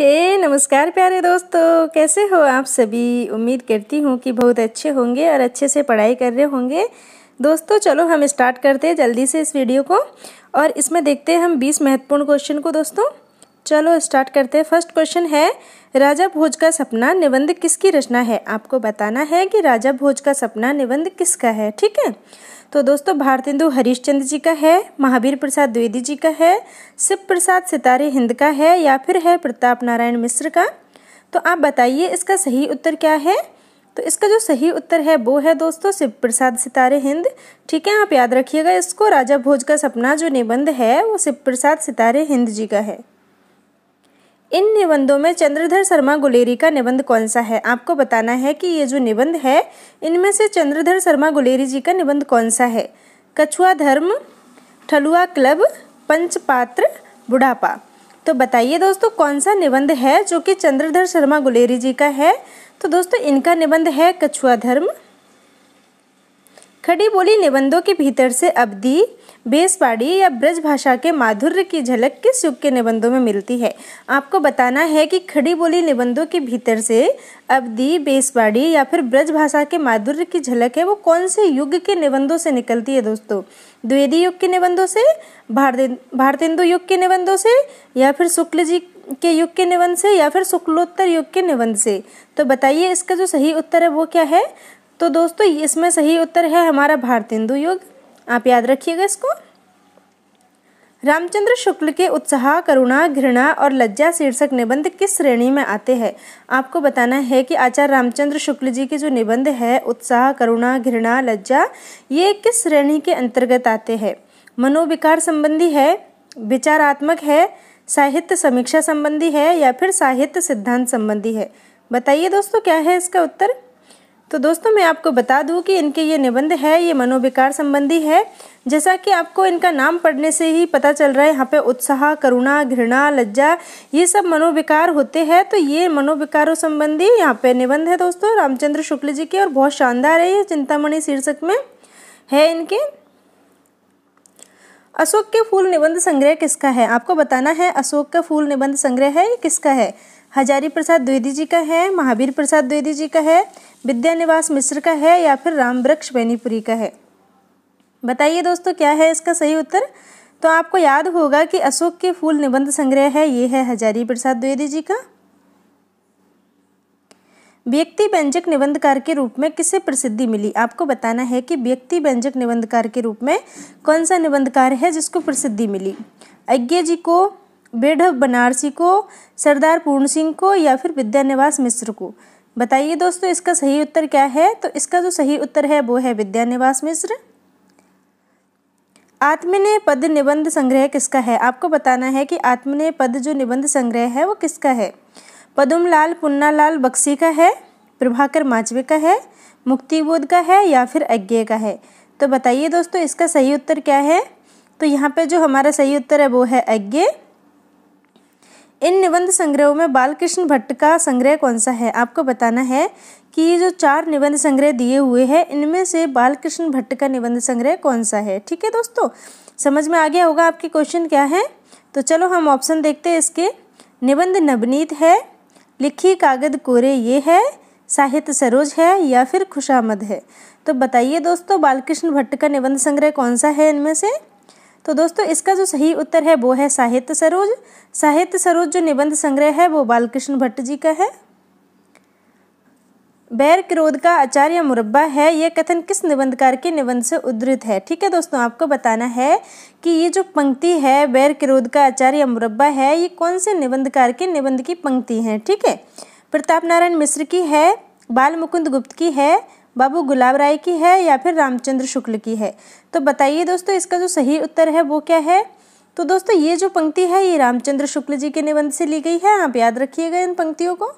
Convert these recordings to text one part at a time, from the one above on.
हे hey, नमस्कार प्यारे दोस्तों कैसे हो आप सभी उम्मीद करती हूँ कि बहुत अच्छे होंगे और अच्छे से पढ़ाई कर रहे होंगे दोस्तों चलो हम स्टार्ट करते हैं जल्दी से इस वीडियो को और इसमें देखते हैं हम 20 महत्वपूर्ण क्वेश्चन को दोस्तों चलो स्टार्ट करते हैं फर्स्ट क्वेश्चन है राजा भोज का सपना निबंध किसकी रचना है आपको बताना है कि राजा भोज का सपना निबंध किसका है ठीक है तो दोस्तों भारतेंदु हरीशचंद्र जी का है महावीर प्रसाद द्विवेदी जी का है शिव प्रसाद सितारे हिंद का है या फिर है प्रताप नारायण मिश्र का तो आप बताइए इसका सही उत्तर क्या है तो इसका जो सही उत्तर है वो है दोस्तों शिव प्रसाद सितारे हिंद ठीक है आप याद रखिएगा इसको राजा भोज का सपना जो निबंध है वो शिव प्रसाद सितारे हिंद जी का है इन निबंधों में चंद्रधर शर्मा गुलेरी का निबंध कौन सा है आपको बताना है कि ये जो निबंध है इनमें से चंद्रधर शर्मा गुलेरी जी का निबंध कौन सा है कछुआ धर्म ठलुआ क्लब पंचपात्र बुढ़ापा तो बताइए दोस्तों कौन सा निबंध है जो कि चंद्रधर शर्मा गुलेरी जी का है तो दोस्तों इनका निबंध है कछुआ धर्म खड़ी बोली निबंधों के भीतर से अवधि बेसवाड़ी या ब्रज भाषा के माधुर्य की झलक किस युग के निबंधों में मिलती है आपको बताना है कि खड़ी बोली निबंधों के भीतर से अवधि बेसवाड़ी या फिर ब्रज भाषा के माधुर्य की झलक है वो कौन से युग के निबंधों से निकलती है दोस्तों द्वेदी युग के निबंधों से भारतेंदु युग के निबंधों से या फिर शुक्ल जी के युग के निबंध से या फिर शुक्लोत्तर युग के निबंध से तो बताइए इसका जो सही उत्तर है वो क्या है तो दोस्तों इसमें सही उत्तर है हमारा भारतेंदु युग आप याद रखिएगा इसको रामचंद्र शुक्ल के उत्साह करुणा घृणा और लज्जा शीर्षक निबंध किस श्रेणी में आते हैं आपको बताना है कि आचार्य रामचंद्र शुक्ल जी के जो निबंध है उत्साह करुणा घृणा लज्जा ये किस श्रेणी के अंतर्गत आते हैं मनोविकार संबंधी है विचारात्मक है साहित्य समीक्षा संबंधी है या फिर साहित्य सिद्धांत संबंधी है बताइए दोस्तों क्या है इसका उत्तर तो दोस्तों मैं आपको बता दूं कि इनके ये निबंध है ये मनोविकार संबंधी है जैसा कि आपको इनका नाम पढ़ने से ही पता चल रहा है यहाँ पे उत्साह करुणा घृणा लज्जा ये सब मनोविकार होते हैं तो ये मनोविकारों संबंधी यहाँ पे निबंध है दोस्तों रामचंद्र शुक्ल जी के और बहुत शानदार है ये चिंतामणि शीर्षक में है इनके अशोक के फूल निबंध संग्रह किसका है आपको बताना है अशोक का फूल निबंध संग्रह है किसका है हजारी प्रसाद द्विवेदी जी का है महावीर प्रसाद द्विवेदी जी का है विद्या निवास मिश्र का है या फिर राम वृक्ष बेनीपुरी का है बताइए दोस्तों क्या है इसका सही उत्तर तो आपको याद होगा कि अशोक के फूल निबंध संग्रह है ये है हजारी प्रसाद द्विवेदी जी का व्यक्ति व्यंजक निबंधकार के रूप में किसे प्रसिद्धि मिली आपको बताना है कि व्यक्ति व्यंजक निबंधकार के रूप में कौन सा निबंधकार है जिसको प्रसिद्धि मिली अज्ञा जी को बेढब बनारसी को सरदार पूर्ण सिंह को या फिर विद्यानिवास मिश्र को बताइए दोस्तों इसका सही उत्तर क्या है तो इसका जो सही उत्तर है वो है विद्यानिवास मिश्र आत्मने पद निबंध संग्रह किसका है आपको बताना है कि आत्मने पद जो निबंध संग्रह है वो किसका है पदुमलाल पुन्नालाल बक्सी का है प्रभाकर माचवे का है मुक्तिबोध का है या फिर अज्ञे का है तो बताइए दोस्तों इसका सही उत्तर क्या है तो यहाँ पे जो हमारा सही उत्तर है वो है अज्ञे इन निबंध संग्रहों में बालकृष्ण भट्ट का संग्रह कौन सा है आपको बताना है कि ये जो चार निबंध संग्रह दिए हुए हैं इनमें से बालकृष्ण भट्ट का निबंध संग्रह कौन सा है ठीक है दोस्तों समझ में आ गया होगा आपके क्वेश्चन क्या है तो चलो हम ऑप्शन देखते हैं इसके निबंध नवनीत है लिखी कागद कोरे ये है साहित्य सरोज है या फिर खुशामद है तो बताइए दोस्तों बालकृष्ण भट्ट का निबंध संग्रह कौन सा है इनमें से तो दोस्तों इसका जो सही उत्तर है वो है साहित्य सरोज साहित्य सरोज जो निबंध संग्रह है वो बालकृष्ण भट्ट जी का है बैर क्रोध का आचार्य मुरब्बा है यह कथन किस निबंधकार के निबंध से उद्धृत है ठीक है दोस्तों आपको बताना है कि ये जो पंक्ति है बैर क्रोध का आचार्य मुरब्बा है ये कौन से निबंधकार के निबंध की पंक्ति है ठीक है प्रताप नारायण मिश्र की है बाल मुकुंद गुप्त की है बाबू गुलाब राय की है या फिर रामचंद्र शुक्ल की है तो बताइए दोस्तों इसका जो सही उत्तर है वो क्या है तो दोस्तों ये जो पंक्ति है ये रामचंद्र शुक्ल जी के निबंध से ली गई है आप याद रखिएगा इन पंक्तियों को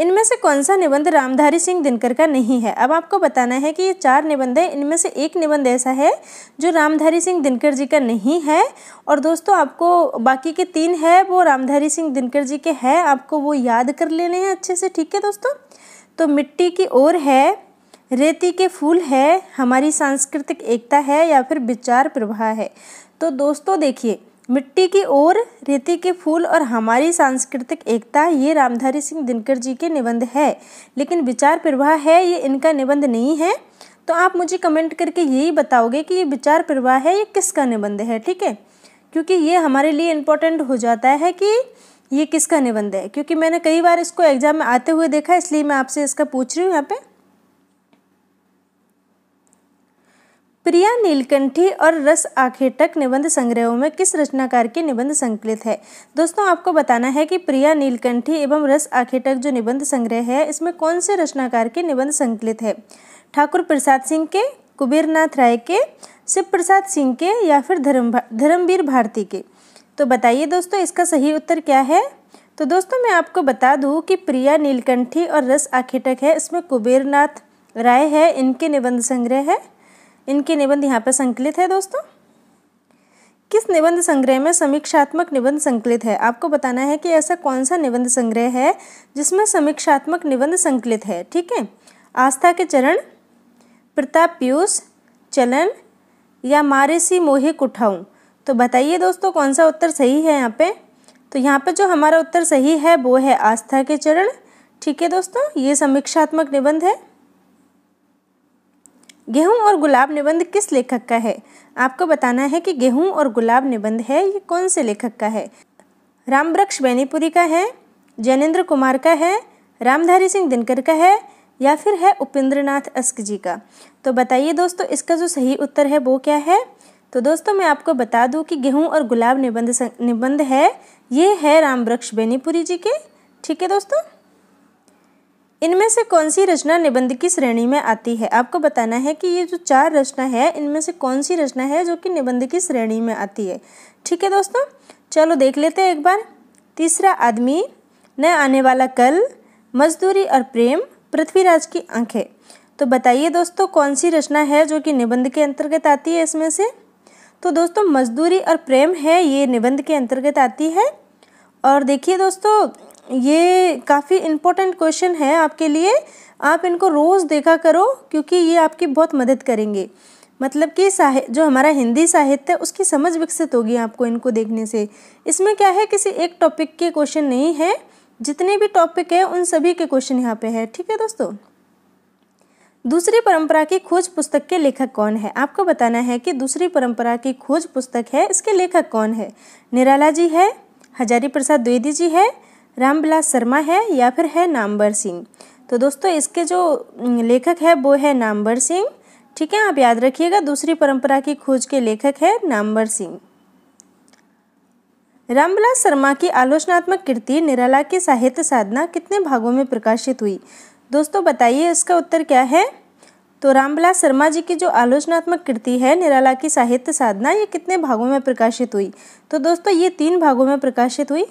इनमें से कौन सा निबंध रामधारी सिंह दिनकर का नहीं है अब आपको बताना है कि ये चार निबंध है इनमें से एक निबंध ऐसा है जो रामधारी सिंह दिनकर जी का नहीं है और दोस्तों आपको बाकी के तीन है वो रामधारी सिंह दिनकर जी के हैं आपको वो याद कर लेने हैं अच्छे से ठीक है दोस्तों तो मिट्टी की ओर है रेती के फूल है हमारी सांस्कृतिक एकता है या फिर विचार प्रवाह है तो दोस्तों देखिए मिट्टी की ओर रेती के फूल और हमारी सांस्कृतिक एकता ये रामधारी सिंह दिनकर जी के निबंध है लेकिन विचार प्रवाह है ये इनका निबंध नहीं है तो आप मुझे कमेंट करके यही बताओगे कि ये विचार प्रवाह है ये किसका निबंध है ठीक है क्योंकि ये हमारे लिए इम्पोर्टेंट हो जाता है कि ये किसका निबंध है क्योंकि मैंने कई बार इसको एग्जाम में आते हुए देखा इसलिए मैं आपसे इसका पूछ रही हूँ यहाँ पे प्रिया नीलकंठी और रस आखेटक निबंध संग्रहों में किस रचनाकार के निबंध संकलित है दोस्तों आपको बताना है कि प्रिया नीलकंठी एवं रस आखेटक जो निबंध संग्रह है इसमें कौन से रचनाकार के निबंध संकलित है ठाकुर प्रसाद सिंह के कुबीरनाथ राय के शिव प्रसाद सिंह के या फिर धर्म धर्मवीर भारती के तो बताइए दोस्तों इसका सही उत्तर क्या है तो दोस्तों मैं आपको बता दूं कि प्रिया नीलकंठी और रस आखेटक है इसमें कुबेरनाथ राय है इनके निबंध संग्रह है इनके निबंध यहाँ पर संकलित है दोस्तों किस निबंध संग्रह में समीक्षात्मक निबंध संकलित है आपको बताना है कि ऐसा कौन सा निबंध संग्रह है जिसमें समीक्षात्मक निबंध संकलित है ठीक है आस्था के चरण प्रताप पीयूष चलन या मारेसी मोहे कुठाऊँ तो बताइए दोस्तों कौन सा उत्तर सही है यहाँ पे तो यहाँ पे जो हमारा उत्तर सही है वो है आस्था के चरण ठीक है दोस्तों ये समीक्षात्मक निबंध है गेहूं और गुलाब निबंध किस लेखक का है आपको बताना है कि गेहूं और गुलाब निबंध है ये कौन से लेखक का है राम वृक्ष बेनीपुरी का है जैनेन्द्र कुमार का है रामधारी सिंह दिनकर का है या फिर है उपेंद्र नाथ अस्क जी का तो बताइए दोस्तों इसका जो सही उत्तर है वो क्या है तो दोस्तों मैं आपको बता दूं कि गेहूं और गुलाब निबंध निबंध है ये है राम वृक्ष बेनीपुरी जी के ठीक है दोस्तों इनमें से कौन सी रचना निबंध की श्रेणी में आती है आपको बताना है कि ये जो चार रचना है इनमें से कौन सी रचना है जो कि निबंध की श्रेणी में आती है ठीक है दोस्तों चलो देख लेते हैं एक बार तीसरा आदमी न आने वाला कल मजदूरी और प्रेम पृथ्वीराज की आंखें तो बताइए दोस्तों कौन सी रचना है जो कि निबंध के अंतर्गत आती है इसमें से तो दोस्तों मजदूरी और प्रेम है ये निबंध के अंतर्गत आती है और देखिए दोस्तों ये काफ़ी इम्पोर्टेंट क्वेश्चन है आपके लिए आप इनको रोज़ देखा करो क्योंकि ये आपकी बहुत मदद करेंगे मतलब कि साहित्य जो हमारा हिंदी साहित्य है उसकी समझ विकसित होगी आपको इनको देखने से इसमें क्या है किसी एक टॉपिक के क्वेश्चन नहीं है जितने भी टॉपिक है उन सभी के क्वेश्चन यहाँ पे है ठीक है दोस्तों दूसरी परंपरा की खोज पुस्तक के लेखक कौन है आपको बताना है कि दूसरी परंपरा की खोज पुस्तक है इसके लेखक कौन है निराला जी है हजारी प्रसाद द्विवेदी जी है रामविलास शर्मा है या फिर है नामबर सिंह तो दोस्तों इसके जो लेखक है वो है नामबर सिंह ठीक है आप याद रखिएगा दूसरी परंपरा की खोज के लेखक है नामबर सिंह रामविलास शर्मा की आलोचनात्मक कृति निराला की साहित्य साधना कितने भागों में प्रकाशित हुई दोस्तों बताइए इसका उत्तर क्या है तो रामबिलास शर्मा जी की जो आलोचनात्मक कृति है निराला की साहित्य साधना ये कितने भागों में प्रकाशित हुई तो दोस्तों ये तीन भागों में प्रकाशित हुई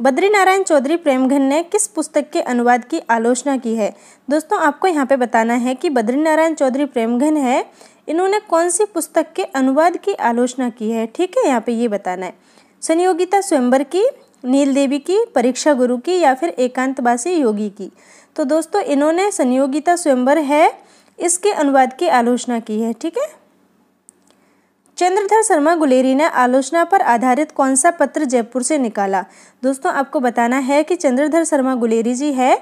बद्रीनारायण चौधरी प्रेमघन ने किस पुस्तक के अनुवाद की आलोचना की है दोस्तों आपको यहाँ पे बताना है कि बद्रीनारायण चौधरी प्रेमघन है इन्होंने कौन सी पुस्तक के अनुवाद की आलोचना की है ठीक है यहाँ पे ये बताना है संयोगिता स्वयंबर की नील देवी की परीक्षा गुरु की या फिर एकांतवासी योगी की तो दोस्तों इन्होंने संयोगिता स्वयंवर है इसके अनुवाद की आलोचना की है ठीक है चंद्रधर शर्मा गुलेरी ने आलोचना पर आधारित कौन सा पत्र जयपुर से निकाला दोस्तों आपको बताना है कि चंद्रधर शर्मा गुलेरी जी है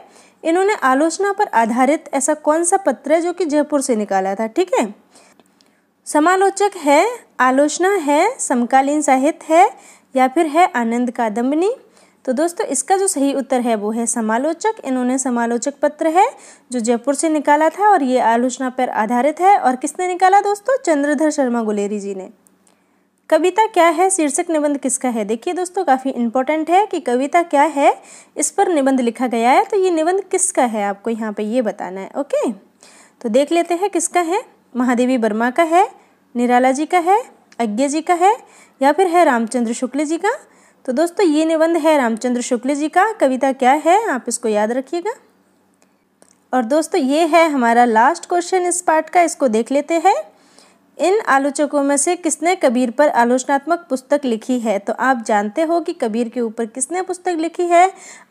इन्होंने आलोचना पर आधारित ऐसा कौन सा पत्र है जो कि जयपुर से निकाला था ठीक है समालोचक है आलोचना है समकालीन साहित्य है या फिर है आनंद कादम्बनी तो दोस्तों इसका जो सही उत्तर है वो है समालोचक इन्होंने समालोचक पत्र है जो जयपुर से निकाला था और ये आलोचना पर आधारित है और किसने निकाला दोस्तों चंद्रधर शर्मा गुलेरी जी ने कविता क्या है शीर्षक निबंध किसका है देखिए दोस्तों काफ़ी इंपॉर्टेंट है कि कविता क्या है इस पर निबंध लिखा गया है तो ये निबंध किसका है आपको यहाँ पर ये बताना है ओके तो देख लेते हैं किसका है महादेवी वर्मा का है निराला जी का है अज्ञा जी का है या फिर है रामचंद्र शुक्ल जी का तो दोस्तों ये निबंध है रामचंद्र शुक्ल जी का कविता क्या है आप इसको याद रखिएगा और दोस्तों ये है हमारा लास्ट क्वेश्चन इस पार्ट का इसको देख लेते हैं इन आलोचकों में से किसने कबीर पर आलोचनात्मक पुस्तक लिखी है तो आप जानते हो कि कबीर के ऊपर किसने पुस्तक लिखी है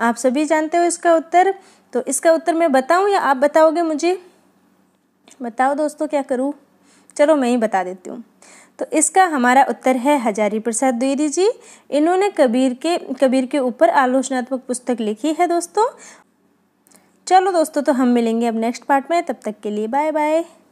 आप सभी जानते हो इसका उत्तर तो इसका उत्तर मैं बताऊं या आप बताओगे मुझे बताओ दोस्तों क्या करूँ चलो मैं ही बता देती हूँ तो इसका हमारा उत्तर है हजारी प्रसाद द्विवेदी जी इन्होंने कबीर के कबीर के ऊपर आलोचनात्मक पुस्तक लिखी है दोस्तों चलो दोस्तों तो हम मिलेंगे अब नेक्स्ट पार्ट में तब तक के लिए बाय बाय